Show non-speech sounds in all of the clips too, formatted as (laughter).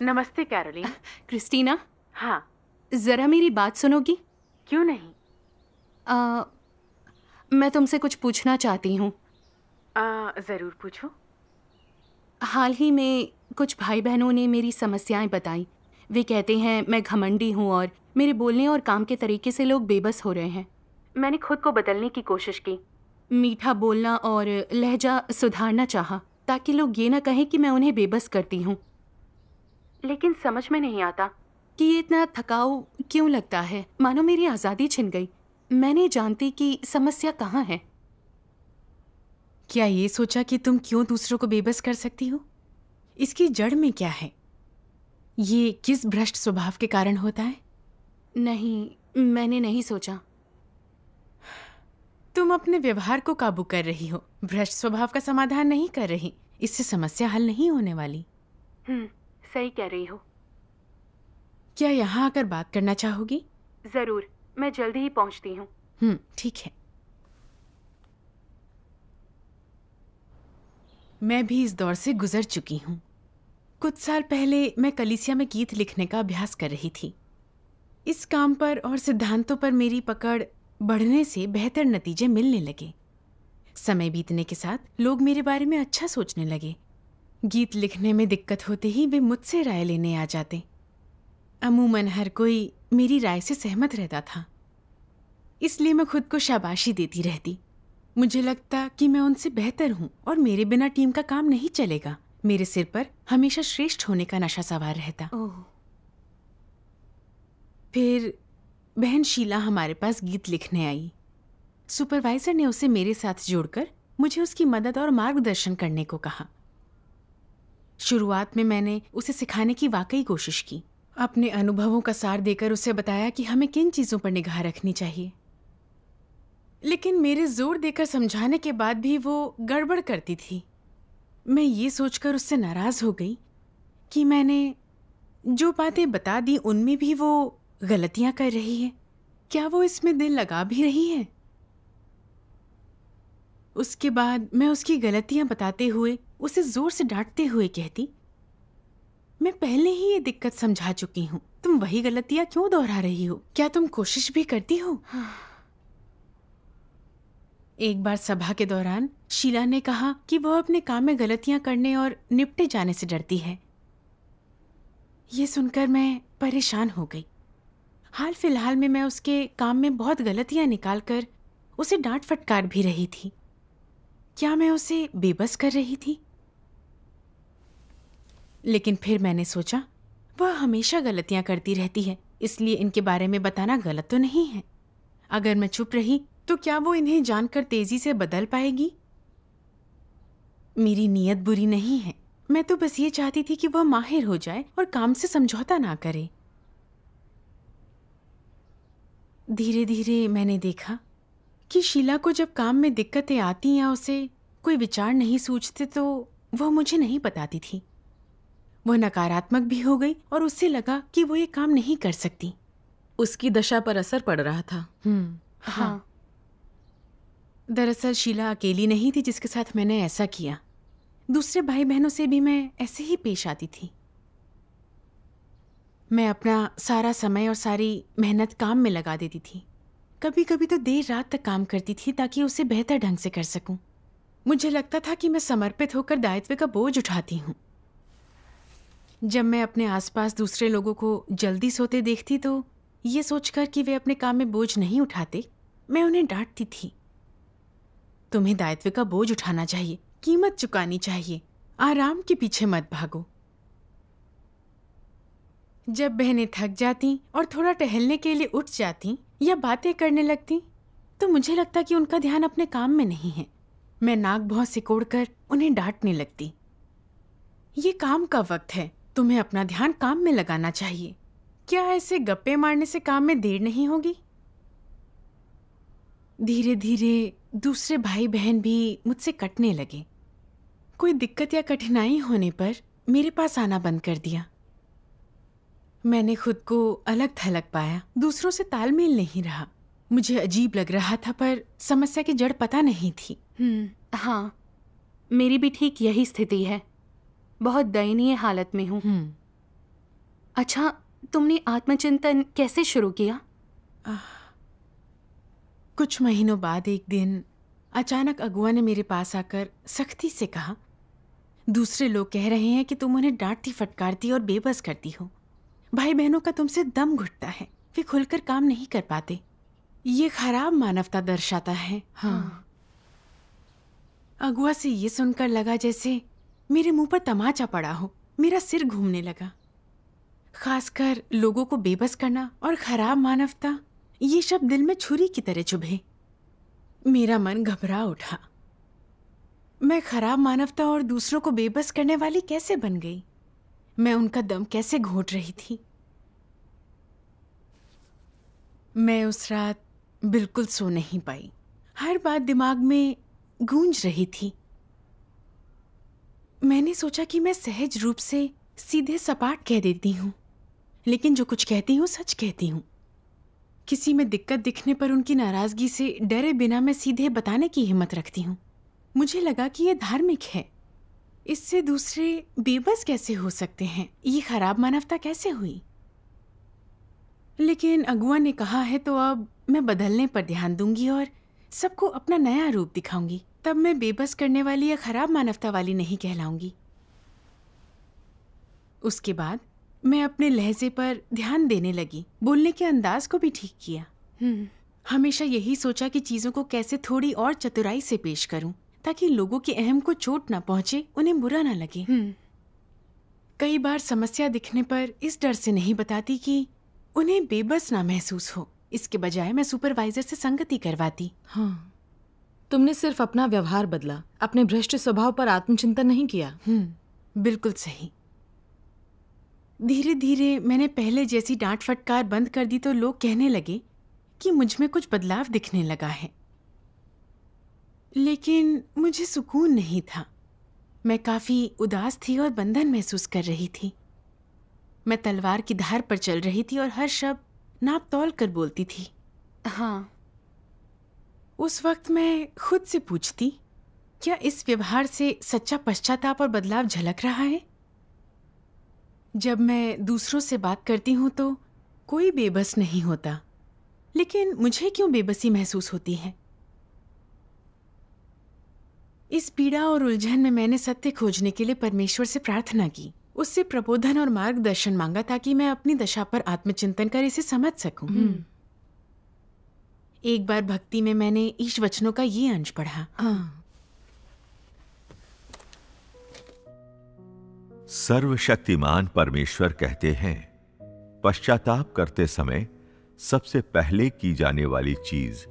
नमस्ते Caroline (laughs) Christina हाँ जरा मेरी बात सुनोगी क्यों नहीं आ, मैं तुमसे कुछ पूछना चाहती हूँ ज़रूर पूछो हाल ही में कुछ भाई बहनों ने मेरी समस्याएं बताई वे कहते हैं मैं घमंडी हूँ और मेरे बोलने और काम के तरीके से लोग बेबस हो रहे हैं मैंने खुद को बदलने की कोशिश की मीठा बोलना और लहजा सुधारना चाहा ताकि लोग ये ना कहें कि मैं उन्हें बेबस करती हूँ लेकिन समझ में नहीं आता कि ये इतना थकाऊ क्यों लगता है मानो मेरी आज़ादी छिन गई मैं नहीं जानती कि समस्या कहाँ है क्या ये सोचा कि तुम क्यों दूसरों को बेबस कर सकती हो इसकी जड़ में क्या है ये किस भ्रष्ट स्वभाव के कारण होता है नहीं मैंने नहीं सोचा तुम अपने व्यवहार को काबू कर रही हो भ्रष्ट स्वभाव का समाधान नहीं कर रही इससे समस्या हल नहीं होने वाली हम्म सही कह रही हो क्या यहाँ आकर बात करना चाहोगी जरूर मैं जल्दी ही पहुंचती हूँ हम्म, ठीक है मैं भी इस दौर से गुजर चुकी हूँ कुछ साल पहले मैं कलिसिया में गीत लिखने का अभ्यास कर रही थी इस काम पर और सिद्धांतों पर मेरी पकड़ बढ़ने से बेहतर नतीजे मिलने लगे समय बीतने के साथ लोग मेरे बारे में अच्छा सोचने लगे गीत लिखने में दिक्कत होते ही वे मुझसे राय लेने आ जाते अमूमन हर कोई मेरी राय से सहमत रहता था इसलिए मैं खुद को शाबाशी देती रहती मुझे लगता कि मैं उनसे बेहतर हूँ और मेरे बिना टीम का काम नहीं चलेगा मेरे सिर पर हमेशा श्रेष्ठ होने का नशा सवार रहता फिर बहन शीला हमारे पास गीत लिखने आई सुपरवाइजर ने उसे मेरे साथ जोड़कर मुझे उसकी मदद और मार्गदर्शन करने को कहा शुरुआत में मैंने उसे सिखाने की वाकई कोशिश की अपने अनुभवों का सार देकर उसे बताया कि हमें किन चीज़ों पर निगाह रखनी चाहिए लेकिन मेरे जोर देकर समझाने के बाद भी वो गड़बड़ करती थी मैं ये सोचकर उससे नाराज़ हो गई कि मैंने जो बातें बता दी उनमें भी वो गलतियां कर रही है क्या वो इसमें दिल लगा भी रही है उसके बाद मैं उसकी गलतियां बताते हुए उसे जोर से डांटते हुए कहती मैं पहले ही ये दिक्कत समझा चुकी हूँ तुम वही गलतियाँ क्यों दोहरा रही हो क्या तुम कोशिश भी करती हो एक बार सभा के दौरान शीला ने कहा कि वह अपने काम में गलतियां करने और निपटे जाने से डरती है ये सुनकर मैं परेशान हो गई हाल फिलहाल में मैं उसके काम में बहुत गलतियां निकालकर उसे डांट फटकार भी रही थी क्या मैं उसे बेबस कर रही थी लेकिन फिर मैंने सोचा वह हमेशा गलतियां करती रहती है इसलिए इनके बारे में बताना गलत तो नहीं है अगर मैं चुप रही तो क्या वो इन्हें जानकर तेजी से बदल पाएगी मेरी नीयत बुरी नहीं है मैं तो बस ये चाहती थी कि वह माहिर हो जाए और काम से समझौता ना करे धीरे धीरे मैंने देखा कि शीला को जब काम में दिक्कतें आती या उसे कोई विचार नहीं सूझते तो वह मुझे नहीं बताती थी वह नकारात्मक भी हो गई और उससे लगा कि वो ये काम नहीं कर सकती उसकी दशा पर असर पड़ रहा था हम्म, हाँ, हाँ। दरअसल शीला अकेली नहीं थी जिसके साथ मैंने ऐसा किया दूसरे भाई बहनों से भी मैं ऐसे ही पेश आती थी मैं अपना सारा समय और सारी मेहनत काम में लगा देती थी कभी कभी तो देर रात तक काम करती थी ताकि उसे बेहतर ढंग से कर सकूं। मुझे लगता था कि मैं समर्पित होकर दायित्व का बोझ उठाती हूँ जब मैं अपने आसपास दूसरे लोगों को जल्दी सोते देखती तो ये सोचकर कि वे अपने काम में बोझ नहीं उठाते मैं उन्हें डांटती थी तुम्हें दायित्व का बोझ उठाना चाहिए कीमत चुकानी चाहिए आराम के पीछे मत भागो जब बहनें थक जाती और थोड़ा टहलने के लिए उठ जाती या बातें करने लगती तो मुझे लगता कि उनका ध्यान अपने काम में नहीं है मैं नाक भौं सिकोड़ कर उन्हें डांटने लगती ये काम का वक्त है तुम्हें अपना ध्यान काम में लगाना चाहिए क्या ऐसे गप्पे मारने से काम में देर नहीं होगी धीरे धीरे दूसरे भाई बहन भी मुझसे कटने लगे कोई दिक्कत या कठिनाई होने पर मेरे पास आना बंद कर दिया मैंने खुद को अलग थलग पाया दूसरों से तालमेल नहीं रहा मुझे अजीब लग रहा था पर समस्या की जड़ पता नहीं थी हम्म, हाँ मेरी भी ठीक यही स्थिति है बहुत दयनीय हालत में हूँ हम्म। अच्छा तुमने आत्मचिंतन कैसे शुरू किया आ, कुछ महीनों बाद एक दिन अचानक अगुआ ने मेरे पास आकर सख्ती से कहा दूसरे लोग कह रहे हैं कि तुम उन्हें डांटती फटकारती और बेबस करती हो भाई बहनों का तुमसे दम घुटता है वे खुलकर काम नहीं कर पाते ये खराब मानवता दर्शाता है हाँ, हाँ। अगुआ से ये सुनकर लगा जैसे मेरे मुंह पर तमाचा पड़ा हो मेरा सिर घूमने लगा खासकर लोगों को बेबस करना और खराब मानवता ये शब्द दिल में छुरी की तरह चुभे मेरा मन घबरा उठा मैं खराब मानवता और दूसरों को बेबस करने वाली कैसे बन गई मैं उनका दम कैसे घोट रही थी मैं उस रात बिल्कुल सो नहीं पाई हर बात दिमाग में गूंज रही थी मैंने सोचा कि मैं सहज रूप से सीधे सपाट कह देती हूँ लेकिन जो कुछ कहती हूँ सच कहती हूँ किसी में दिक्कत दिखने पर उनकी नाराज़गी से डरे बिना मैं सीधे बताने की हिम्मत रखती हूँ मुझे लगा कि यह धार्मिक है इससे दूसरे बेबस कैसे हो सकते हैं ये खराब मानवता कैसे हुई लेकिन अगुआ ने कहा है तो अब मैं बदलने पर ध्यान दूंगी और सबको अपना नया रूप दिखाऊंगी तब मैं बेबस करने वाली या खराब मानवता वाली नहीं कहलाऊंगी उसके बाद मैं अपने लहजे पर ध्यान देने लगी बोलने के अंदाज को भी ठीक किया हम्म। हमेशा यही सोचा कि चीज़ों को कैसे थोड़ी और चतुराई से पेश करूं ताकि लोगों की अहम को चोट ना पहुंचे उन्हें बुरा ना लगे हम्म। कई बार समस्या दिखने पर इस डर से नहीं बताती कि उन्हें बेबस ना महसूस हो इसके बजाय मैं सुपरवाइजर से संगति करवाती हाँ तुमने सिर्फ अपना व्यवहार बदला अपने भ्रष्ट स्वभाव पर आत्मचिंतन नहीं किया हम्म, बिल्कुल सही धीरे धीरे मैंने पहले जैसी डांट फटकार बंद कर दी तो लोग कहने लगे कि मुझ में कुछ बदलाव दिखने लगा है लेकिन मुझे सुकून नहीं था मैं काफ़ी उदास थी और बंधन महसूस कर रही थी मैं तलवार की धार पर चल रही थी और हर शब्द नाप तौल कर बोलती थी हाँ उस वक्त मैं खुद से पूछती क्या इस व्यवहार से सच्चा पश्चाताप और बदलाव झलक रहा है जब मैं दूसरों से बात करती हूँ तो कोई बेबस नहीं होता लेकिन मुझे क्यों बेबसी महसूस होती है इस पीड़ा और उलझन में मैंने सत्य खोजने के लिए परमेश्वर से प्रार्थना की उससे प्रबोधन और मार्गदर्शन मांगा ताकि मैं अपनी दशा पर आत्मचिंतन कर इसे समझ सकूं। हम्म। एक बार भक्ति में मैंने ईश वचनों का ये अंश पढ़ा हाँ। सर्वशक्तिमान परमेश्वर कहते हैं पश्चाताप करते समय सबसे पहले की जाने वाली चीज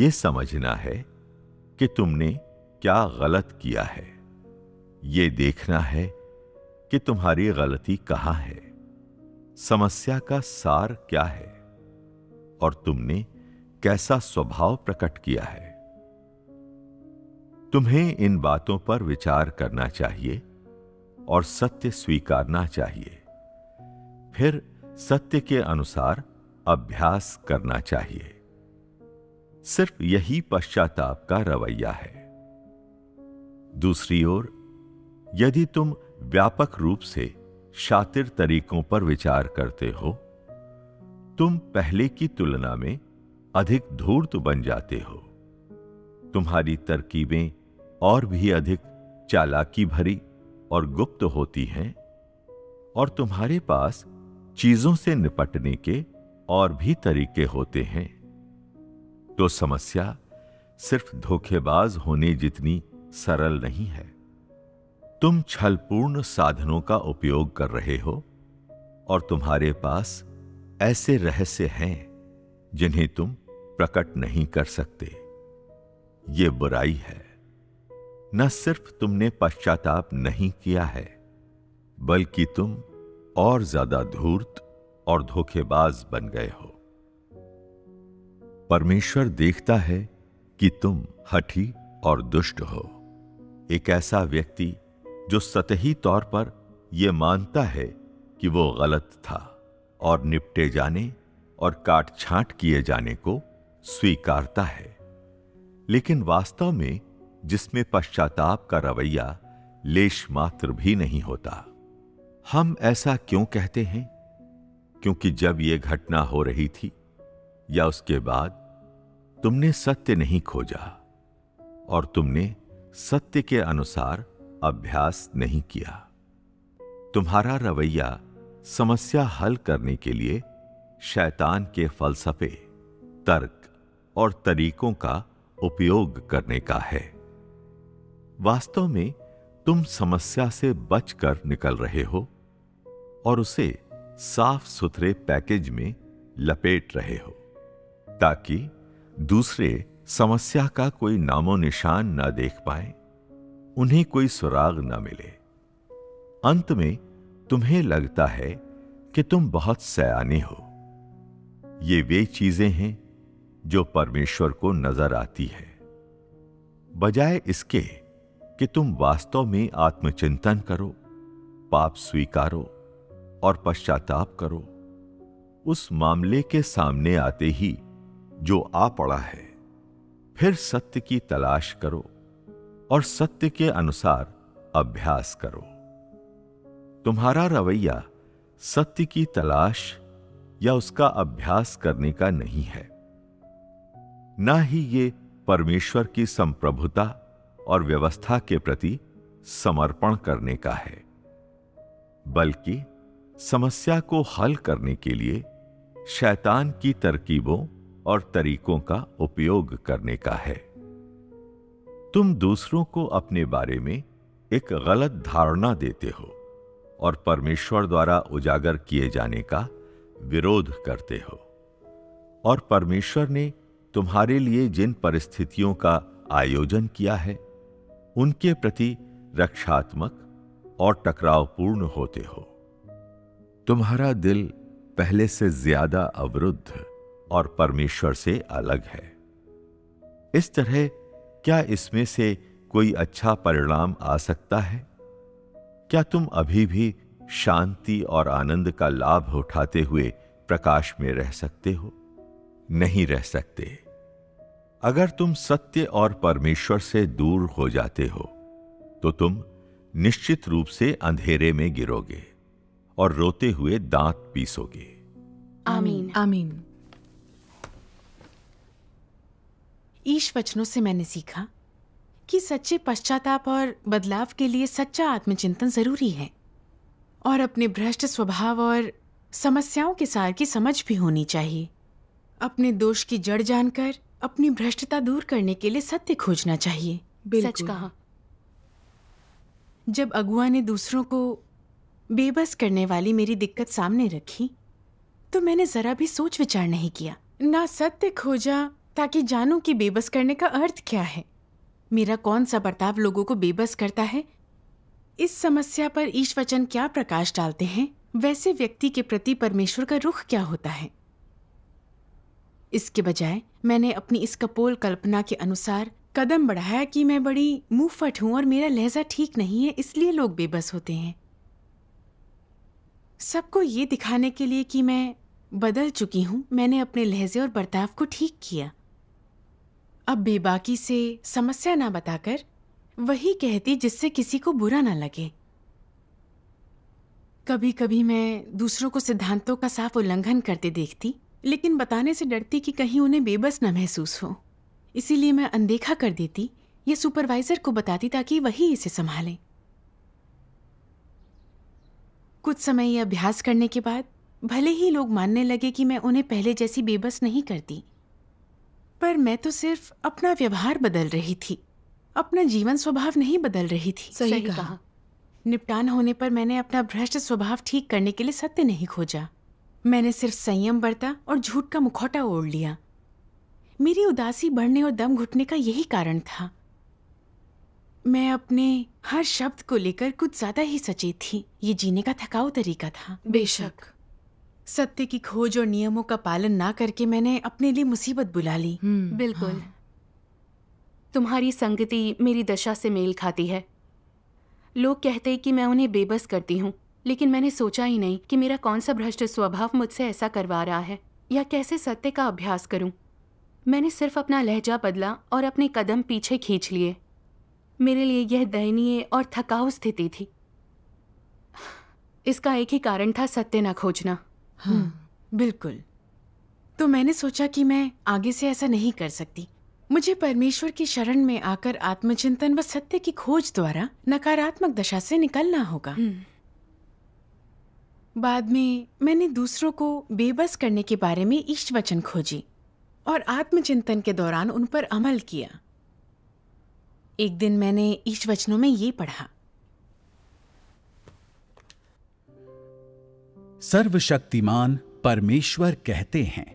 ये समझना है कि तुमने क्या गलत किया है ये देखना है कि तुम्हारी गलती कहाँ है समस्या का सार क्या है और तुमने कैसा स्वभाव प्रकट किया है तुम्हें इन बातों पर विचार करना चाहिए और सत्य स्वीकारना चाहिए फिर सत्य के अनुसार अभ्यास करना चाहिए सिर्फ यही पश्चाताप का रवैया है दूसरी ओर यदि तुम व्यापक रूप से शातिर तरीकों पर विचार करते हो तुम पहले की तुलना में अधिक धूर्त बन जाते हो तुम्हारी तरकीबें और भी अधिक चालाकी भरी और गुप्त होती हैं और तुम्हारे पास चीजों से निपटने के और भी तरीके होते हैं तो समस्या सिर्फ धोखेबाज होने जितनी सरल नहीं है तुम छलपूर्ण साधनों का उपयोग कर रहे हो और तुम्हारे पास ऐसे रहस्य हैं जिन्हें तुम प्रकट नहीं कर सकते ये बुराई है न सिर्फ तुमने पश्चाताप नहीं किया है बल्कि तुम और ज्यादा धूर्त और धोखेबाज बन गए हो परमेश्वर देखता है कि तुम हठी और दुष्ट हो एक ऐसा व्यक्ति जो सतही तौर पर यह मानता है कि वो गलत था और निपटे जाने और काट छांट किए जाने को स्वीकारता है लेकिन वास्तव में जिसमें पश्चाताप का रवैया लेश मात्र भी नहीं होता हम ऐसा क्यों कहते हैं क्योंकि जब यह घटना हो रही थी या उसके बाद तुमने सत्य नहीं खोजा और तुमने सत्य के अनुसार अभ्यास नहीं किया तुम्हारा रवैया समस्या हल करने के लिए शैतान के फलसफे तर्क और तरीकों का उपयोग करने का है वास्तव में तुम समस्या से बचकर निकल रहे हो और उसे साफ सुथरे पैकेज में लपेट रहे हो ताकि दूसरे समस्या का कोई नामो निशान न देख पाए उन्हें कोई सुराग न मिले अंत में तुम्हें लगता है कि तुम बहुत सयाने हो ये वे चीजें हैं जो परमेश्वर को नजर आती है बजाय इसके कि तुम वास्तव में आत्मचिंतन करो पाप स्वीकारो और पश्चाताप करो उस मामले के सामने आते ही जो आ पड़ा है फिर सत्य की तलाश करो और सत्य के अनुसार अभ्यास करो तुम्हारा रवैया सत्य की तलाश या उसका अभ्यास करने का नहीं है न ही ये परमेश्वर की संप्रभुता और व्यवस्था के प्रति समर्पण करने का है बल्कि समस्या को हल करने के लिए शैतान की तरकीबों और तरीकों का उपयोग करने का है तुम दूसरों को अपने बारे में एक गलत धारणा देते हो और परमेश्वर द्वारा उजागर किए जाने का विरोध करते हो और परमेश्वर ने तुम्हारे लिए जिन परिस्थितियों का आयोजन किया है उनके प्रति रक्षात्मक और टकरावपूर्ण होते हो तुम्हारा दिल पहले से ज्यादा अवरुद्ध और परमेश्वर से अलग है इस तरह क्या इसमें से कोई अच्छा परिणाम आ सकता है क्या तुम अभी भी शांति और आनंद का लाभ उठाते हुए प्रकाश में रह सकते हो नहीं रह सकते अगर तुम सत्य और परमेश्वर से दूर हो जाते हो तो तुम निश्चित रूप से अंधेरे में गिरोगे और रोते हुए दांत पीसोगे आमीन आमीन ईश वचनों से मैंने सीखा कि सच्चे पश्चाताप और बदलाव के लिए सच्चा आत्मचिंतन जरूरी है और अपने भ्रष्ट स्वभाव और समस्याओं के सार की समझ भी होनी चाहिए अपने दोष की जड़ जानकर अपनी भ्रष्टता दूर करने के लिए सत्य खोजना चाहिए सच कहा जब अगुआ ने दूसरों को बेबस करने वाली मेरी दिक्कत सामने रखी तो मैंने जरा भी सोच विचार नहीं किया ना सत्य खोजा ताकि जानू कि बेबस करने का अर्थ क्या है मेरा कौन सा बर्ताव लोगों को बेबस करता है इस समस्या पर ईश्वचन क्या प्रकाश डालते हैं वैसे व्यक्ति के प्रति परमेश्वर का रुख क्या होता है इसके बजाय मैंने अपनी इस कपोल कल्पना के अनुसार कदम बढ़ाया कि मैं बड़ी मुंहफट हूं और मेरा लहजा ठीक नहीं है इसलिए लोग बेबस होते हैं सबको ये दिखाने के लिए कि मैं बदल चुकी हूं मैंने अपने लहजे और बर्ताव को ठीक किया अब बेबाकी से समस्या ना बताकर वही कहती जिससे किसी को बुरा ना लगे कभी कभी मैं दूसरों को सिद्धांतों का साफ उल्लंघन करते देखती लेकिन बताने से डरती कि कहीं उन्हें बेबस न महसूस हो इसीलिए मैं अनदेखा कर देती या सुपरवाइजर को बताती ताकि वही इसे संभालें कुछ समय ये अभ्यास करने के बाद भले ही लोग मानने लगे कि मैं उन्हें पहले जैसी बेबस नहीं करती पर मैं तो सिर्फ अपना व्यवहार बदल रही थी अपना जीवन स्वभाव नहीं बदल रही थी सही, सही कहा निपटान होने पर मैंने अपना भ्रष्ट स्वभाव ठीक करने के लिए सत्य नहीं खोजा मैंने सिर्फ संयम बरता और झूठ का मुखौटा ओढ़ लिया मेरी उदासी बढ़ने और दम घुटने का यही कारण था मैं अपने हर शब्द को लेकर कुछ ज्यादा ही सचेत थी ये जीने का थकाऊ तरीका था बेशक सत्य की खोज और नियमों का पालन ना करके मैंने अपने लिए मुसीबत बुला ली हम्म, हम्म। बिल्कुल हाँ। तुम्हारी संगति मेरी दशा से मेल खाती है लोग कहते हैं कि मैं उन्हें बेबस करती हूँ लेकिन मैंने सोचा ही नहीं कि मेरा कौन सा भ्रष्ट स्वभाव मुझसे ऐसा करवा रहा है या कैसे सत्य का अभ्यास करूं। मैंने सिर्फ अपना लहजा बदला और अपने कदम पीछे खींच लिए मेरे लिए यह दयनीय और थकाऊ स्थिति थी इसका एक ही कारण था सत्य न खोजना हाँ बिल्कुल तो मैंने सोचा कि मैं आगे से ऐसा नहीं कर सकती मुझे परमेश्वर की शरण में आकर आत्मचिंतन व सत्य की खोज द्वारा नकारात्मक दशा से निकलना होगा हम्म। बाद में मैंने दूसरों को बेबस करने के बारे में ईष्ट वचन खोजी और आत्मचिंतन के दौरान उन पर अमल किया एक दिन मैंने ईष्ट वचनों में ये पढ़ा सर्वशक्तिमान परमेश्वर कहते हैं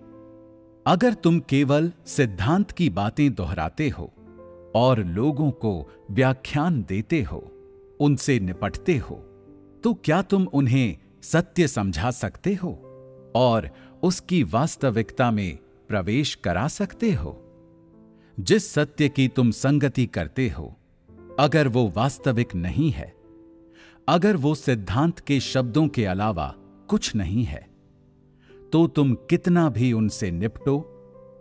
अगर तुम केवल सिद्धांत की बातें दोहराते हो और लोगों को व्याख्यान देते हो उनसे निपटते हो तो क्या तुम उन्हें सत्य समझा सकते हो और उसकी वास्तविकता में प्रवेश करा सकते हो जिस सत्य की तुम संगति करते हो अगर वो वास्तविक नहीं है अगर वो सिद्धांत के शब्दों के अलावा कुछ नहीं है तो तुम कितना भी उनसे निपटो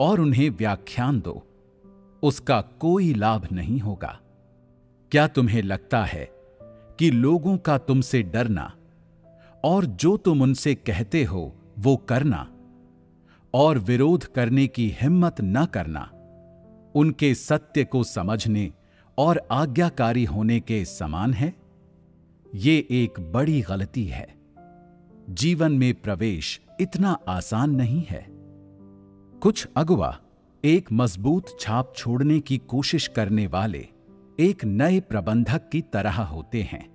और उन्हें व्याख्यान दो उसका कोई लाभ नहीं होगा क्या तुम्हें लगता है कि लोगों का तुमसे डरना और जो तुम उनसे कहते हो वो करना और विरोध करने की हिम्मत न करना उनके सत्य को समझने और आज्ञाकारी होने के समान है ये एक बड़ी गलती है जीवन में प्रवेश इतना आसान नहीं है कुछ अगुवा एक मजबूत छाप छोड़ने की कोशिश करने वाले एक नए प्रबंधक की तरह होते हैं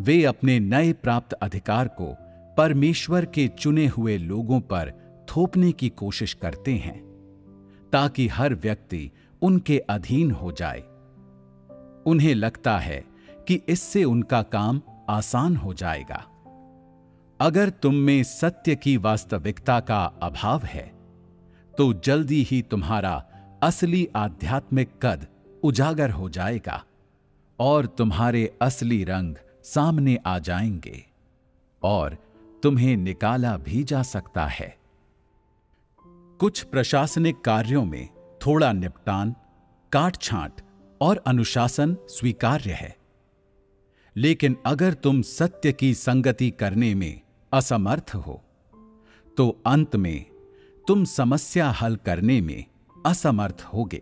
वे अपने नए प्राप्त अधिकार को परमेश्वर के चुने हुए लोगों पर थोपने की कोशिश करते हैं ताकि हर व्यक्ति उनके अधीन हो जाए उन्हें लगता है कि इससे उनका काम आसान हो जाएगा अगर तुम में सत्य की वास्तविकता का अभाव है तो जल्दी ही तुम्हारा असली आध्यात्मिक कद उजागर हो जाएगा और तुम्हारे असली रंग सामने आ जाएंगे और तुम्हें निकाला भी जा सकता है कुछ प्रशासनिक कार्यों में थोड़ा निपटान काट छांट और अनुशासन स्वीकार्य है लेकिन अगर तुम सत्य की संगति करने में असमर्थ हो तो अंत में तुम समस्या हल करने में असमर्थ होगे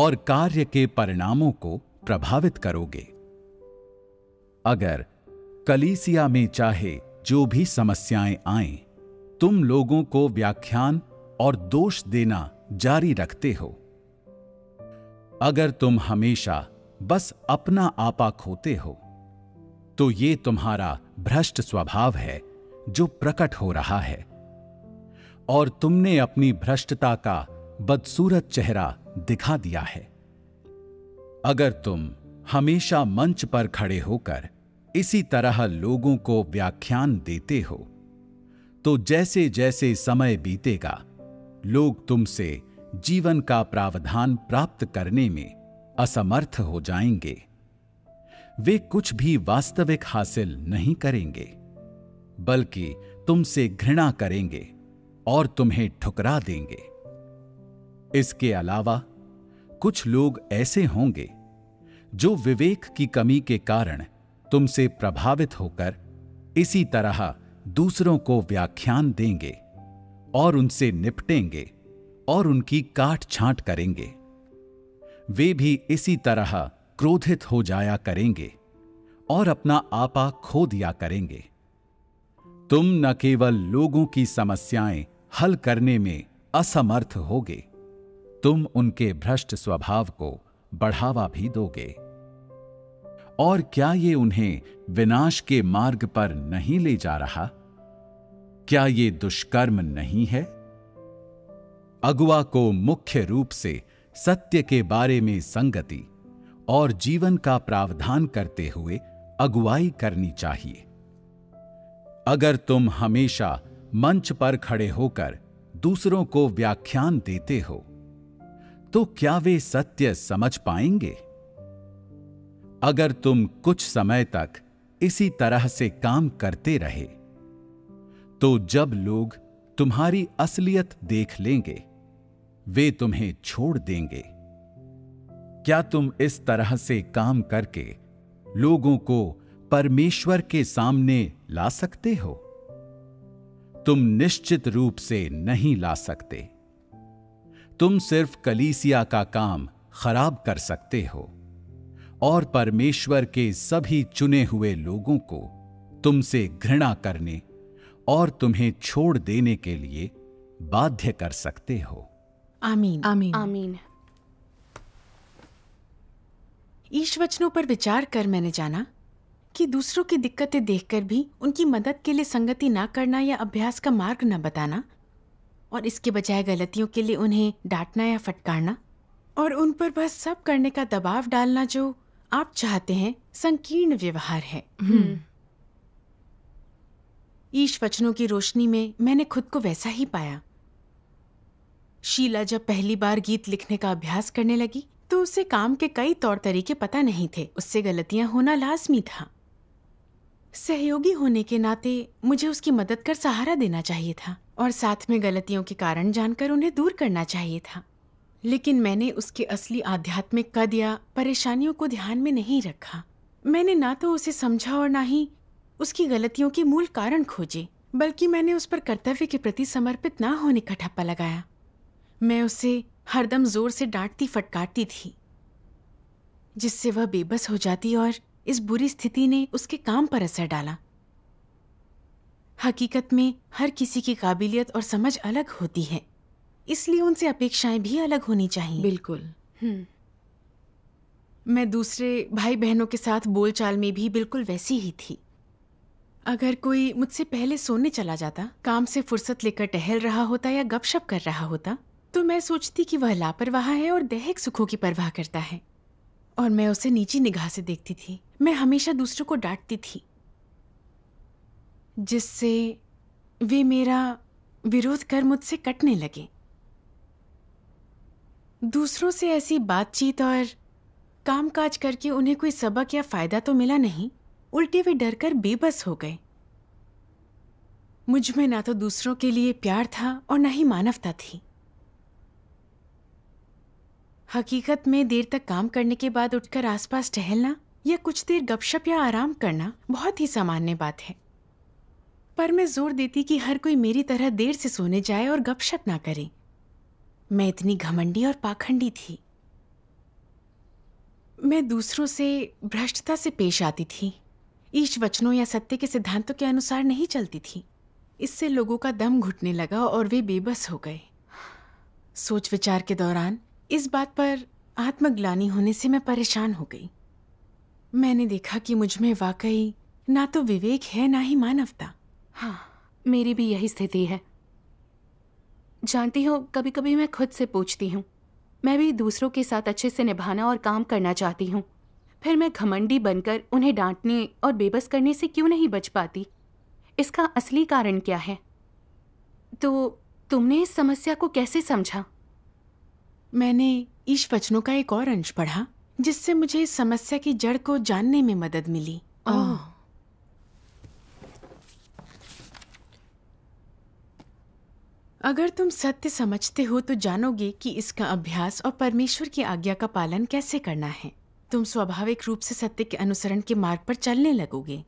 और कार्य के परिणामों को प्रभावित करोगे अगर कलीसिया में चाहे जो भी समस्याएं आए तुम लोगों को व्याख्यान और दोष देना जारी रखते हो अगर तुम हमेशा बस अपना आपा खोते हो तो ये तुम्हारा भ्रष्ट स्वभाव है जो प्रकट हो रहा है और तुमने अपनी भ्रष्टता का बदसूरत चेहरा दिखा दिया है अगर तुम हमेशा मंच पर खड़े होकर इसी तरह लोगों को व्याख्यान देते हो तो जैसे जैसे समय बीतेगा लोग तुमसे जीवन का प्रावधान प्राप्त करने में असमर्थ हो जाएंगे वे कुछ भी वास्तविक हासिल नहीं करेंगे बल्कि तुमसे घृणा करेंगे और तुम्हें ठुकरा देंगे इसके अलावा कुछ लोग ऐसे होंगे जो विवेक की कमी के कारण तुमसे प्रभावित होकर इसी तरह दूसरों को व्याख्यान देंगे और उनसे निपटेंगे और उनकी काट छांट करेंगे वे भी इसी तरह क्रोधित हो जाया करेंगे और अपना आपा खो दिया करेंगे तुम न केवल लोगों की समस्याएं हल करने में असमर्थ होगे तुम उनके भ्रष्ट स्वभाव को बढ़ावा भी दोगे और क्या ये उन्हें विनाश के मार्ग पर नहीं ले जा रहा क्या ये दुष्कर्म नहीं है अगुआ को मुख्य रूप से सत्य के बारे में संगति और जीवन का प्रावधान करते हुए अगुवाई करनी चाहिए अगर तुम हमेशा मंच पर खड़े होकर दूसरों को व्याख्यान देते हो तो क्या वे सत्य समझ पाएंगे अगर तुम कुछ समय तक इसी तरह से काम करते रहे तो जब लोग तुम्हारी असलियत देख लेंगे वे तुम्हें छोड़ देंगे क्या तुम इस तरह से काम करके लोगों को परमेश्वर के सामने ला सकते हो तुम निश्चित रूप से नहीं ला सकते तुम सिर्फ कलीसिया का काम खराब कर सकते हो और परमेश्वर के सभी चुने हुए लोगों को तुमसे घृणा करने और तुम्हें छोड़ देने के लिए बाध्य कर सकते हो आमीन आमीन आमीन ईश्वचनों पर विचार कर मैंने जाना कि दूसरों की दिक्कतें देखकर भी उनकी मदद के लिए संगति ना करना या अभ्यास का मार्ग न बताना और इसके बजाय गलतियों के लिए उन्हें डांटना या फटकारना और उन पर बस सब करने का दबाव डालना जो आप चाहते हैं संकीर्ण व्यवहार है हम्म। ईश वचनों की रोशनी में मैंने खुद को वैसा ही पाया शीला जब पहली बार गीत लिखने का अभ्यास करने लगी तो उसे काम के कई तौर तरीके पता नहीं थे उससे गलतियां होना लाजमी था सहयोगी होने के नाते मुझे उसकी मदद कर सहारा देना चाहिए था और साथ में गलतियों के कारण जानकर उन्हें दूर करना चाहिए था लेकिन मैंने उसके असली आध्यात्मिक कद या परेशानियों को ध्यान में नहीं रखा मैंने ना तो उसे समझा और ना ही उसकी गलतियों के मूल कारण खोजे बल्कि मैंने उस पर कर्तव्य के प्रति समर्पित ना होने का ठप्पा लगाया मैं उसे हरदम जोर से डांटती फटकारती थी जिससे वह बेबस हो जाती और इस बुरी स्थिति ने उसके काम पर असर डाला हकीकत में हर किसी की काबिलियत और समझ अलग होती है इसलिए उनसे अपेक्षाएं भी अलग होनी चाहिए बिल्कुल हम्म। मैं दूसरे भाई बहनों के साथ बोलचाल में भी बिल्कुल वैसी ही थी अगर कोई मुझसे पहले सोने चला जाता काम से फुर्सत लेकर टहल रहा होता या गपशप कर रहा होता तो मैं सोचती कि वह लापरवाह है और दैहिक सुखों की परवाह करता है और मैं उसे नीची निगाह से देखती थी मैं हमेशा दूसरों को डांटती थी जिससे वे मेरा विरोध कर मुझसे कटने लगे दूसरों से ऐसी बातचीत और कामकाज करके उन्हें कोई सबक या फायदा तो मिला नहीं उल्टे वे डर कर बेबस हो गए मुझ में ना तो दूसरों के लिए प्यार था और ना ही मानवता थी हकीकत में देर तक काम करने के बाद उठकर आसपास टहलना या कुछ देर गपशप या आराम करना बहुत ही सामान्य बात है पर मैं जोर देती कि हर कोई मेरी तरह देर से सोने जाए और गपशप ना करे मैं इतनी घमंडी और पाखंडी थी मैं दूसरों से भ्रष्टता से पेश आती थी ईश वचनों या सत्य के सिद्धांतों के अनुसार नहीं चलती थी इससे लोगों का दम घुटने लगा और वे बेबस हो गए सोच विचार के दौरान इस बात पर आत्मग्लानी होने से मैं परेशान हो गई मैंने देखा कि मुझ में वाकई ना तो विवेक है ना ही मानवता हाँ मेरी भी यही स्थिति है जानती हो कभी कभी मैं खुद से पूछती हूँ मैं भी दूसरों के साथ अच्छे से निभाना और काम करना चाहती हूँ फिर मैं घमंडी बनकर उन्हें डांटने और बेबस करने से क्यों नहीं बच पाती इसका असली कारण क्या है तो तुमने इस समस्या को कैसे समझा मैंने ईश वचनों का एक और अंश पढ़ा जिससे मुझे इस समस्या की जड़ को जानने में मदद मिली ओह अगर तुम सत्य समझते हो तो जानोगे कि इसका अभ्यास और परमेश्वर की आज्ञा का पालन कैसे करना है तुम स्वाभाविक रूप से सत्य के अनुसरण के मार्ग पर चलने लगोगे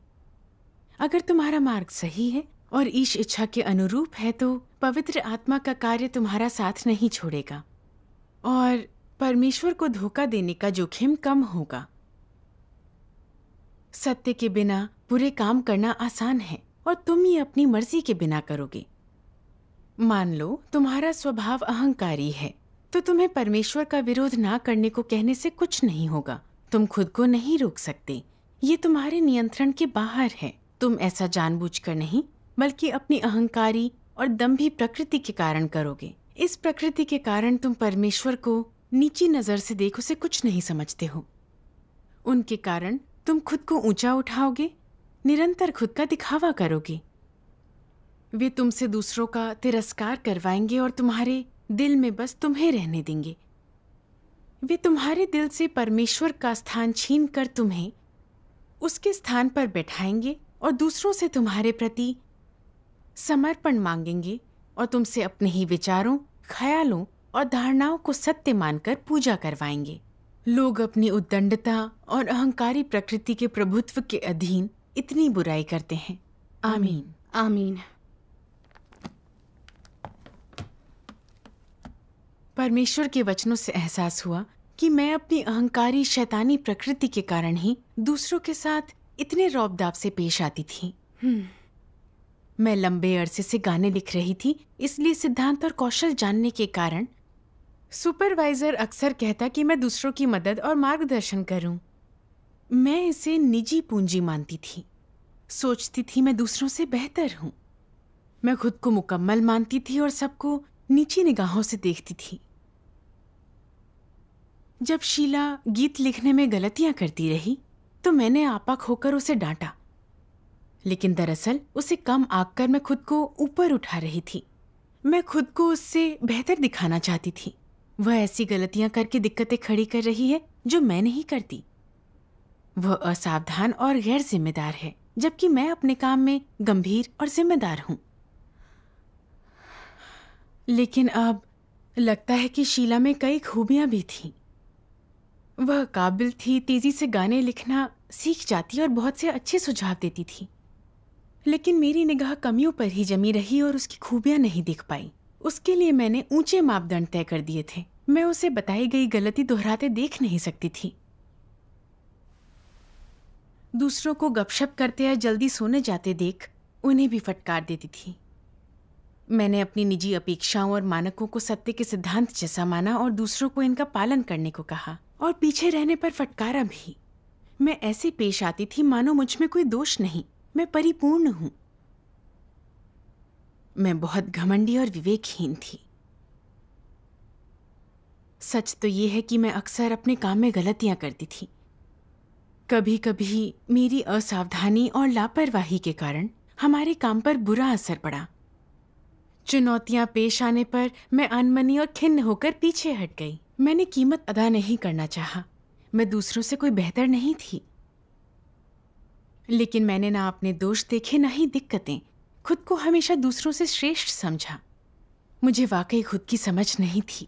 अगर तुम्हारा मार्ग सही है और ईश इच्छा के अनुरूप है तो पवित्र आत्मा का कार्य तुम्हारा साथ नहीं छोड़ेगा और परमेश्वर को धोखा देने का जोखिम कम होगा सत्य के बिना बुरे काम करना आसान है और तुम ये अपनी मर्जी के बिना करोगे मान लो तुम्हारा स्वभाव अहंकारी है तो तुम्हें परमेश्वर का विरोध ना करने को कहने से कुछ नहीं होगा तुम खुद को नहीं रोक सकते ये तुम्हारे नियंत्रण के बाहर है तुम ऐसा जानबूझकर नहीं बल्कि अपनी अहंकारी और दम्भी प्रकृति के कारण करोगे इस प्रकृति के कारण तुम परमेश्वर को नीची नजर से देखो से कुछ नहीं समझते हो उनके कारण तुम खुद को ऊंचा उठाओगे निरंतर खुद का दिखावा करोगे वे तुमसे दूसरों का तिरस्कार करवाएंगे और तुम्हारे दिल में बस तुम्हें रहने देंगे वे तुम्हारे दिल से परमेश्वर का स्थान छीन कर तुम्हें उसके स्थान पर बैठाएंगे और दूसरों से तुम्हारे प्रति समर्पण मांगेंगे और तुमसे अपने ही विचारों ख्यालों और धारणाओं को सत्य मानकर पूजा करवाएंगे लोग अपनी उद्दंडता और अहंकारी प्रकृति के प्रभुत्व के अधीन इतनी बुराई करते हैं आमीन आमीन, आमीन। परमेश्वर के वचनों से एहसास हुआ कि मैं अपनी अहंकारी शैतानी प्रकृति के कारण ही दूसरों के साथ इतने रौबदाब से पेश आती थी हम्म। मैं लंबे अरसे से गाने लिख रही थी इसलिए सिद्धांत और कौशल जानने के कारण सुपरवाइजर अक्सर कहता कि मैं दूसरों की मदद और मार्गदर्शन करूं। मैं इसे निजी पूंजी मानती थी सोचती थी मैं दूसरों से बेहतर हूं। मैं खुद को मुकम्मल मानती थी और सबको नीची निगाहों से देखती थी जब शीला गीत लिखने में गलतियां करती रही तो मैंने आपा खोकर उसे डांटा लेकिन दरअसल उसे कम आकर मैं खुद को ऊपर उठा रही थी मैं खुद को उससे बेहतर दिखाना चाहती थी वह ऐसी गलतियां करके दिक्कतें खड़ी कर रही है जो मैं नहीं करती वह असावधान और गैर जिम्मेदार है जबकि मैं अपने काम में गंभीर और जिम्मेदार हूं लेकिन अब लगता है कि शीला में कई खूबियां भी थीं वह काबिल थी तेजी से गाने लिखना सीख जाती और बहुत से अच्छे सुझाव देती थी लेकिन मेरी निगाह कमियों पर ही जमी रही और उसकी खूबियां नहीं देख पाई उसके लिए मैंने ऊंचे मापदंड तय कर दिए थे मैं उसे बताई गई गलती दोहराते देख नहीं सकती थी दूसरों को गपशप करते या जल्दी सोने जाते देख उन्हें भी फटकार देती थी मैंने अपनी निजी अपेक्षाओं और मानकों को सत्य के सिद्धांत जैसा माना और दूसरों को इनका पालन करने को कहा और पीछे रहने पर फटकारा भी मैं ऐसे पेश आती थी मानो मुझ में कोई दोष नहीं मैं परिपूर्ण हूं मैं बहुत घमंडी और विवेकहीन थी सच तो यह है कि मैं अक्सर अपने काम में गलतियां करती थी कभी कभी मेरी असावधानी और लापरवाही के कारण हमारे काम पर बुरा असर पड़ा चुनौतियां पेश आने पर मैं अनमनी और खिन्न होकर पीछे हट गई मैंने कीमत अदा नहीं करना चाहा। मैं दूसरों से कोई बेहतर नहीं थी लेकिन मैंने ना अपने दोष देखे ना ही दिक्कतें खुद को हमेशा दूसरों से श्रेष्ठ समझा मुझे वाकई खुद की समझ नहीं थी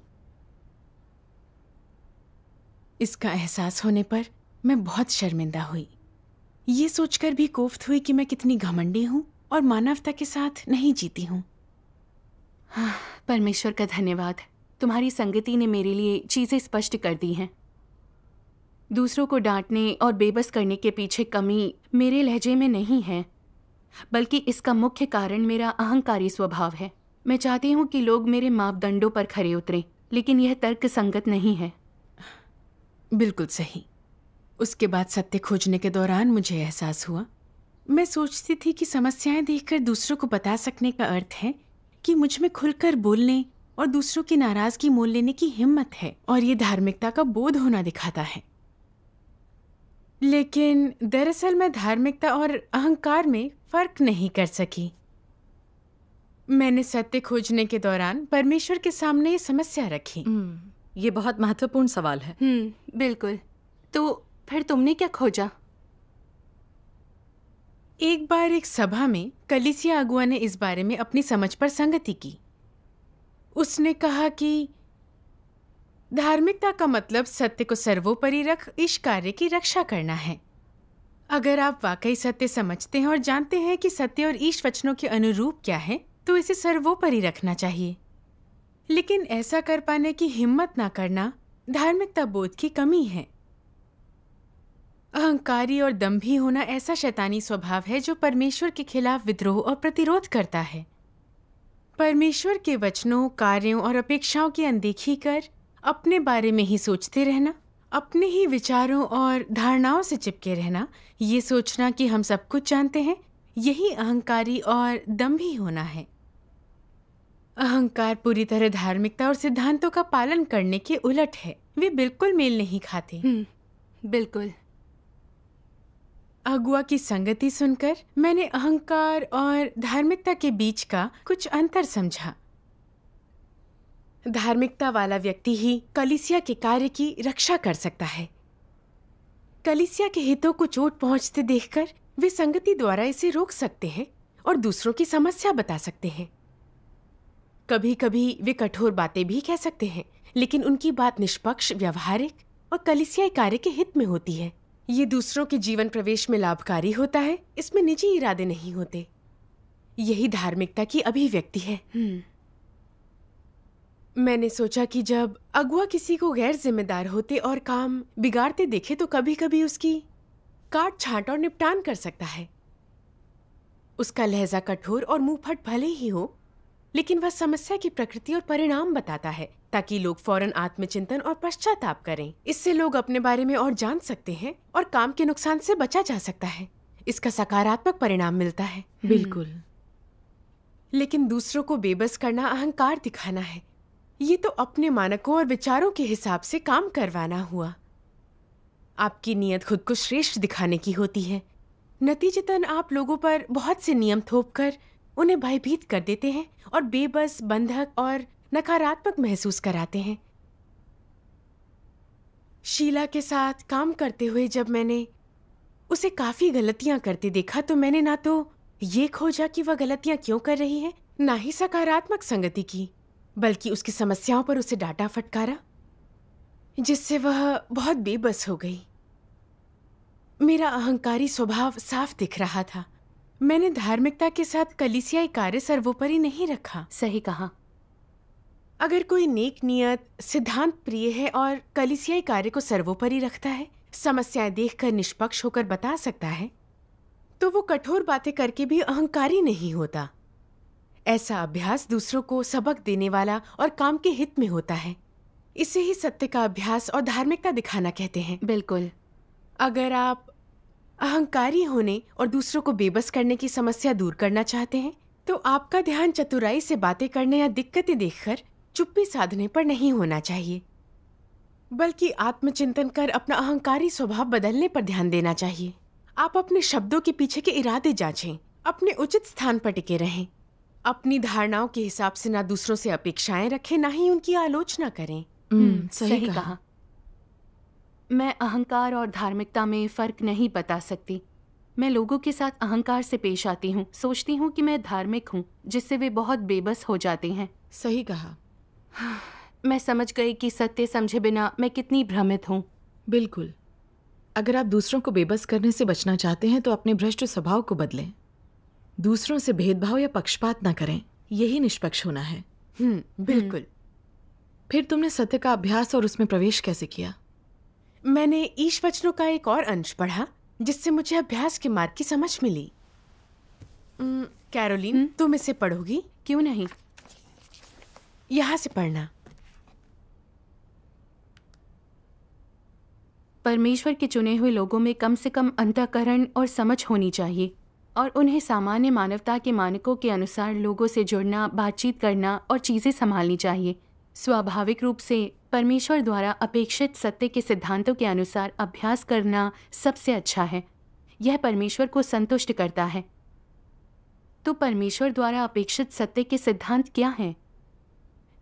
इसका एहसास होने पर मैं बहुत शर्मिंदा हुई ये सोचकर भी कोफ्त हुई कि मैं कितनी घमंडी हूं और मानवता के साथ नहीं जीती हूं हाँ, परमेश्वर का धन्यवाद तुम्हारी संगति ने मेरे लिए चीज़ें स्पष्ट कर दी हैं दूसरों को डांटने और बेबस करने के पीछे कमी मेरे लहजे में नहीं है बल्कि इसका मुख्य कारण मेरा अहंकारी स्वभाव है मैं चाहती हूँ कि लोग मेरे मापदंडों पर खरे उतरें लेकिन यह तर्क संगत नहीं है बिल्कुल सही उसके बाद सत्य खोजने के दौरान मुझे एहसास हुआ मैं सोचती थी कि समस्याएं देखकर दूसरों को बता सकने का अर्थ है कि मुझ में खुलकर बोलने और दूसरों की नाराजगी मोल लेने की हिम्मत है और ये धार्मिकता का बोध होना दिखाता है लेकिन दरअसल मैं धार्मिकता और अहंकार में फर्क नहीं कर सकी मैंने सत्य खोजने के दौरान परमेश्वर के सामने ये समस्या रखी हम्म, ये बहुत महत्वपूर्ण सवाल है हम्म, बिल्कुल तो फिर तुमने क्या खोजा एक बार एक सभा में कलिसिया अगुआ ने इस बारे में अपनी समझ पर संगति की उसने कहा कि धार्मिकता का मतलब सत्य को सर्वोपरि रख इस कार्य की रक्षा करना है अगर आप वाकई सत्य समझते हैं और जानते हैं कि सत्य और ईश वचनों के अनुरूप क्या है तो इसे सर्वोपरि रखना चाहिए लेकिन ऐसा कर पाने की हिम्मत ना करना धार्मिकता बोध की कमी है अहंकारी और दम्भी होना ऐसा शैतानी स्वभाव है जो परमेश्वर के खिलाफ विद्रोह और प्रतिरोध करता है परमेश्वर के वचनों कार्यों और अपेक्षाओं की अनदेखी कर अपने बारे में ही सोचते रहना अपने ही विचारों और धारणाओं से चिपके रहना ये सोचना कि हम सब कुछ जानते हैं यही अहंकारी और दम्भी होना है अहंकार पूरी तरह धार्मिकता और सिद्धांतों का पालन करने के उलट है वे बिल्कुल मेल नहीं खाते हम्म, बिल्कुल अगुआ की संगति सुनकर मैंने अहंकार और धार्मिकता के बीच का कुछ अंतर समझा धार्मिकता वाला व्यक्ति ही कलिसिया के कार्य की रक्षा कर सकता है कलिसिया के हितों को चोट पहुंचते देखकर वे संगति द्वारा इसे रोक सकते हैं और दूसरों की समस्या बता सकते हैं कभी कभी वे कठोर बातें भी कह सकते हैं लेकिन उनकी बात निष्पक्ष व्यवहारिक और कलिसियाई कार्य के हित में होती है ये दूसरों के जीवन प्रवेश में लाभकारी होता है इसमें निजी इरादे नहीं होते यही धार्मिकता की अभिव्यक्ति है हम्म। मैंने सोचा कि जब अगुआ किसी को गैर जिम्मेदार होते और काम बिगाड़ते देखे तो कभी कभी उसकी काट छांट और निपटान कर सकता है उसका लहजा कठोर और मुंह फट भले ही हो लेकिन वह समस्या की प्रकृति और परिणाम बताता है ताकि लोग फौरन आत्मचिंतन और पश्चाताप करें इससे लोग अपने बारे में और जान सकते हैं और काम के नुकसान से बचा जा सकता है इसका सकारात्मक परिणाम मिलता है हम्म। बिल्कुल लेकिन दूसरों को बेबस करना अहंकार दिखाना है ये तो अपने मानकों और विचारों के हिसाब से काम करवाना हुआ आपकी नीयत खुद को श्रेष्ठ दिखाने की होती है नतीजतन आप लोगों पर बहुत से नियम थोप कर उन्हें भयभीत कर देते हैं और बेबस बंधक और नकारात्मक महसूस कराते हैं शीला के साथ काम करते हुए जब मैंने उसे काफ़ी गलतियां करते देखा तो मैंने ना तो ये खोजा कि वह गलतियां क्यों कर रही है ना ही सकारात्मक संगति की बल्कि उसकी समस्याओं पर उसे डांटा फटकारा जिससे वह बहुत बेबस हो गई मेरा अहंकारी स्वभाव साफ दिख रहा था मैंने धार्मिकता के साथ कलिसियाई कार्य सर्वोपरि नहीं रखा सही कहा अगर कोई नेक नियत सिद्धांत प्रिय है और कलिसियाई कार्य को सर्वोपरि रखता है समस्याएं देखकर निष्पक्ष होकर बता सकता है तो वो कठोर बातें करके भी अहंकारी नहीं होता ऐसा अभ्यास दूसरों को सबक देने वाला और काम के हित में होता है इसे ही सत्य का अभ्यास और धार्मिकता दिखाना कहते हैं बिल्कुल अगर आप अहंकारी होने और दूसरों को बेबस करने की समस्या दूर करना चाहते हैं तो आपका ध्यान चतुराई से बातें करने या दिक्कतें देखकर चुप्पी साधने पर नहीं होना चाहिए बल्कि आत्मचिंतन कर अपना अहंकारी स्वभाव बदलने पर ध्यान देना चाहिए आप अपने शब्दों के पीछे के इरादे जांचें अपने उचित स्थान पर टिके रहें अपनी धारणाओं के हिसाब से ना दूसरों से अपेक्षाएं रखें ना ही उनकी आलोचना करें हम्म, हम्म, सही, सही कहा।, कहा मैं अहंकार और धार्मिकता में फर्क नहीं बता सकती मैं लोगों के साथ अहंकार से पेश आती हूँ सोचती हूँ कि मैं धार्मिक हूँ जिससे वे बहुत बेबस हो जाते हैं सही कहा मैं समझ गई कि सत्य समझे बिना मैं कितनी भ्रमित हूँ बिल्कुल अगर आप दूसरों को बेबस करने से बचना चाहते हैं तो अपने भ्रष्ट स्वभाव को बदलें दूसरों से भेदभाव या पक्षपात ना करें यही निष्पक्ष होना है हम्म, हम्म। बिल्कुल फिर तुमने सत्य का अभ्यास और उसमें प्रवेश कैसे किया मैंने ईश वचनों का एक और अंश पढ़ा जिससे मुझे अभ्यास के मार्ग की समझ मिली कैरोलिन हम्म। तुम इसे पढ़ोगी क्यों नहीं यहां से पढ़ना परमेश्वर के चुने हुए लोगों में कम से कम अंतकरण और समझ होनी चाहिए और उन्हें सामान्य मानवता के मानकों के अनुसार लोगों से जुड़ना बातचीत करना और चीज़ें संभालनी चाहिए स्वाभाविक रूप से परमेश्वर द्वारा अपेक्षित सत्य के सिद्धांतों के अनुसार अभ्यास करना सबसे अच्छा है यह परमेश्वर को संतुष्ट करता है तो परमेश्वर द्वारा अपेक्षित सत्य के सिद्धांत क्या हैं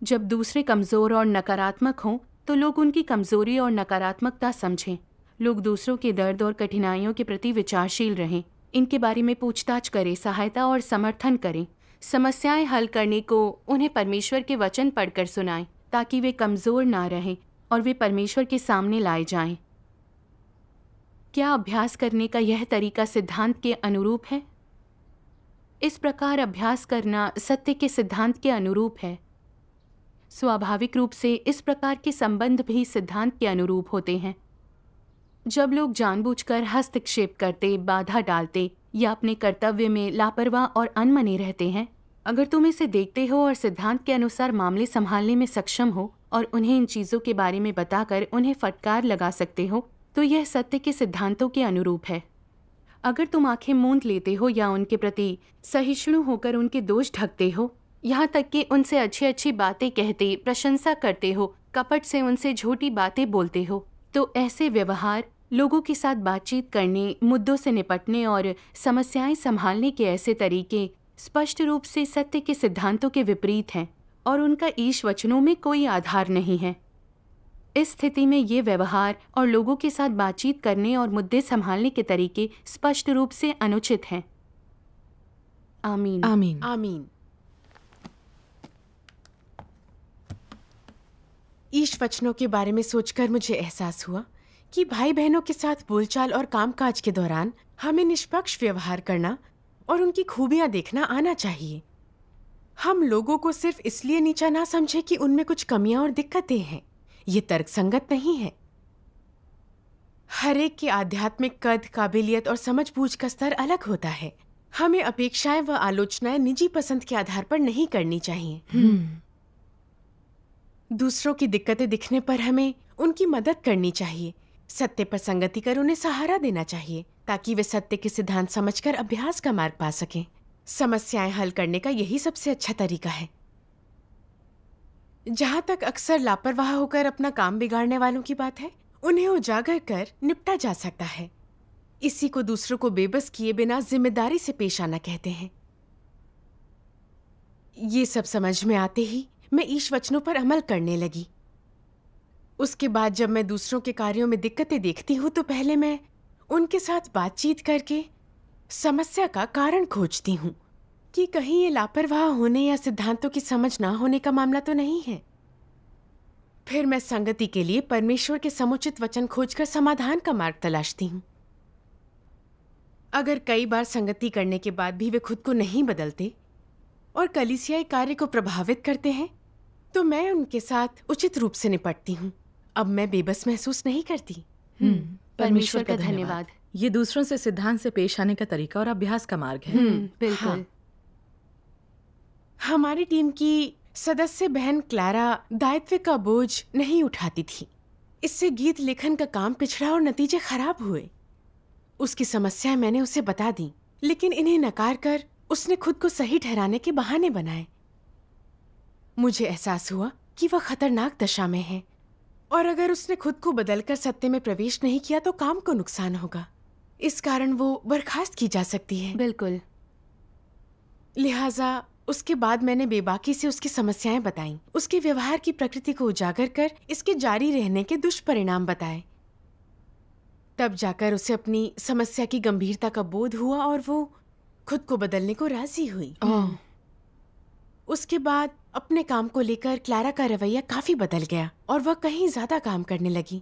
जब दूसरे कमज़ोर और नकारात्मक हों तो लोग उनकी कमज़ोरी और नकारात्मकता समझें लोग दूसरों के दर्द और कठिनाइयों के प्रति विचारशील रहें इनके बारे में पूछताछ करें सहायता और समर्थन करें समस्याएं हल करने को उन्हें परमेश्वर के वचन पढ़कर सुनाएं ताकि वे कमज़ोर ना रहें और वे परमेश्वर के सामने लाए जाएं। क्या अभ्यास करने का यह तरीका सिद्धांत के अनुरूप है इस प्रकार अभ्यास करना सत्य के सिद्धांत के अनुरूप है स्वाभाविक रूप से इस प्रकार के संबंध भी सिद्धांत के अनुरूप होते हैं जब लोग जानबूझकर हस्तक्षेप करते बाधा डालते या अपने कर्तव्य में लापरवाह और अनमने रहते हैं अगर तुम इसे देखते हो और सिद्धांत के अनुसार मामले संभालने में सक्षम हो और उन्हें इन चीज़ों के बारे में बताकर उन्हें फटकार लगा सकते हो तो यह सत्य के सिद्धांतों के अनुरूप है अगर तुम आंखें मूंद लेते हो या उनके प्रति सहिष्णु होकर उनके दोष ढकते हो यहाँ तक कि उनसे अच्छी अच्छी बातें कहते प्रशंसा करते हो कपट से उनसे झूठी बातें बोलते हो तो ऐसे व्यवहार लोगों के साथ बातचीत करने मुद्दों से निपटने और समस्याएं संभालने के ऐसे तरीके स्पष्ट रूप से सत्य के सिद्धांतों के विपरीत हैं और उनका ईश वचनों में कोई आधार नहीं है इस स्थिति में ये व्यवहार और लोगों के साथ बातचीत करने और मुद्दे संभालने के तरीके स्पष्ट रूप से अनुचित हैं आमीन आमीन आमीन ईश वचनों के बारे में सोचकर मुझे एहसास हुआ कि भाई बहनों के साथ बोलचाल और कामकाज के दौरान हमें निष्पक्ष व्यवहार करना और उनकी खूबियां देखना आना चाहिए हम लोगों को सिर्फ इसलिए नीचा ना समझे कि उनमें कुछ कमियां और दिक्कतें हैं ये तर्कसंगत नहीं है हर एक के आध्यात्मिक कद काबिलियत और समझ बूझ का स्तर अलग होता है हमें अपेक्षाएं व आलोचनाएं निजी पसंद के आधार पर नहीं करनी चाहिए हम्म। दूसरों की दिक्कतें दिखने पर हमें उनकी मदद करनी चाहिए सत्य पर संगति कर उन्हें सहारा देना चाहिए ताकि वे सत्य के सिद्धांत समझकर अभ्यास का मार्ग पा सकें समस्याएं हल करने का यही सबसे अच्छा तरीका है जहां तक अक्सर लापरवाह होकर अपना काम बिगाड़ने वालों की बात है उन्हें उजागर कर निपटा जा सकता है इसी को दूसरों को बेबस किए बिना जिम्मेदारी से पेश आना कहते हैं ये सब समझ में आते ही मैं ईश वचनों पर अमल करने लगी उसके बाद जब मैं दूसरों के कार्यों में दिक्कतें देखती हूँ तो पहले मैं उनके साथ बातचीत करके समस्या का कारण खोजती हूँ कि कहीं ये लापरवाह होने या सिद्धांतों की समझ ना होने का मामला तो नहीं है फिर मैं संगति के लिए परमेश्वर के समुचित वचन खोजकर समाधान का मार्ग तलाशती हूँ अगर कई बार संगति करने के बाद भी वे खुद को नहीं बदलते और कलिसियाई कार्य को प्रभावित करते हैं तो मैं उनके साथ उचित रूप से निपटती हूँ अब मैं बेबस महसूस नहीं करती हम्म, हम्म, परमेश्वर का धन्यवाद ये दूसरों से सिद्धांत से पेश आने का तरीका और अभ्यास का मार्ग है हम्म, हाँ। बिल्कुल हाँ। हमारी टीम की सदस्य बहन क्लारा दायित्व का बोझ नहीं उठाती थी इससे गीत लेखन का काम पिछड़ा और नतीजे खराब हुए उसकी समस्याएं मैंने उसे बता दी लेकिन इन्हें नकार कर उसने खुद को सही ठहराने के बहाने बनाए मुझे एहसास हुआ कि वह खतरनाक दशा में है और अगर उसने खुद को बदलकर सत्य में प्रवेश नहीं किया तो काम को नुकसान होगा इस कारण वो बर्खास्त की जा सकती है बिल्कुल लिहाजा उसके बाद मैंने बेबाकी से उसकी समस्याएं बताई उसके व्यवहार की प्रकृति को उजागर कर इसके जारी रहने के दुष्परिणाम बताए तब जाकर उसे अपनी समस्या की गंभीरता का बोध हुआ और वो खुद को बदलने को राजी हुई उसके बाद अपने काम को लेकर क्लारा का रवैया काफी बदल गया और वह कहीं ज्यादा काम करने लगी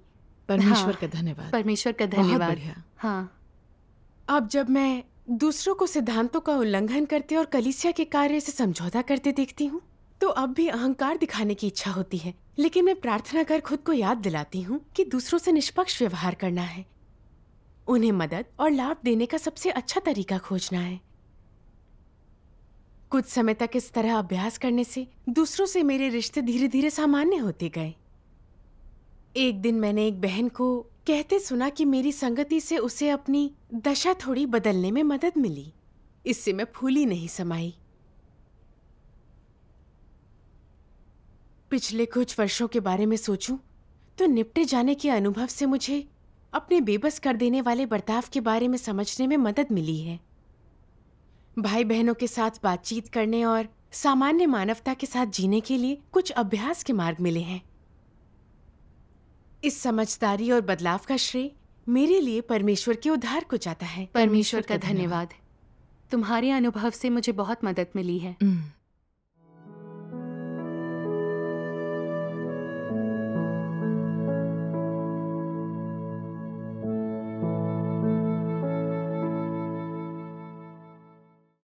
परमेश्वर हाँ, का धन्यवाद परमेश्वर का धन्यवाद हाँ अब जब मैं दूसरों को सिद्धांतों का उल्लंघन करते और कलिसिया के कार्य से समझौता करते देखती हूँ तो अब भी अहंकार दिखाने की इच्छा होती है लेकिन मैं प्रार्थना कर खुद को याद दिलाती हूँ कि दूसरों से निष्पक्ष व्यवहार करना है उन्हें मदद और लाभ देने का सबसे अच्छा तरीका खोजना है कुछ समय तक इस तरह अभ्यास करने से दूसरों से मेरे रिश्ते धीरे धीरे सामान्य होते गए एक दिन मैंने एक बहन को कहते सुना कि मेरी संगति से उसे अपनी दशा थोड़ी बदलने में मदद मिली इससे मैं फूली नहीं समाई पिछले कुछ वर्षों के बारे में सोचूं तो निपटे जाने के अनुभव से मुझे अपने बेबस कर देने वाले बर्ताव के बारे में समझने में मदद मिली है भाई बहनों के साथ बातचीत करने और सामान्य मानवता के साथ जीने के लिए कुछ अभ्यास के मार्ग मिले हैं इस समझदारी और बदलाव का श्रेय मेरे लिए परमेश्वर के उद्धार को जाता है परमेश्वर का धन्यवाद तुम्हारे अनुभव से मुझे बहुत मदद मिली है हम्म।